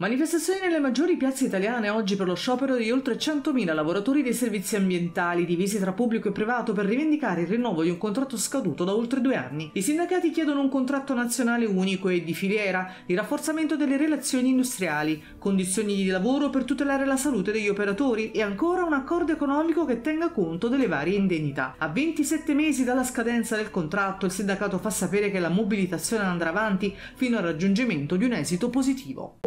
Manifestazioni nelle maggiori piazze italiane oggi per lo sciopero di oltre 100.000 lavoratori dei servizi ambientali, divisi tra pubblico e privato, per rivendicare il rinnovo di un contratto scaduto da oltre due anni. I sindacati chiedono un contratto nazionale unico e di filiera, il rafforzamento delle relazioni industriali, condizioni di lavoro per tutelare la salute degli operatori e ancora un accordo economico che tenga conto delle varie indennità. A 27 mesi dalla scadenza del contratto, il sindacato fa sapere che la mobilitazione andrà avanti fino al raggiungimento di un esito positivo.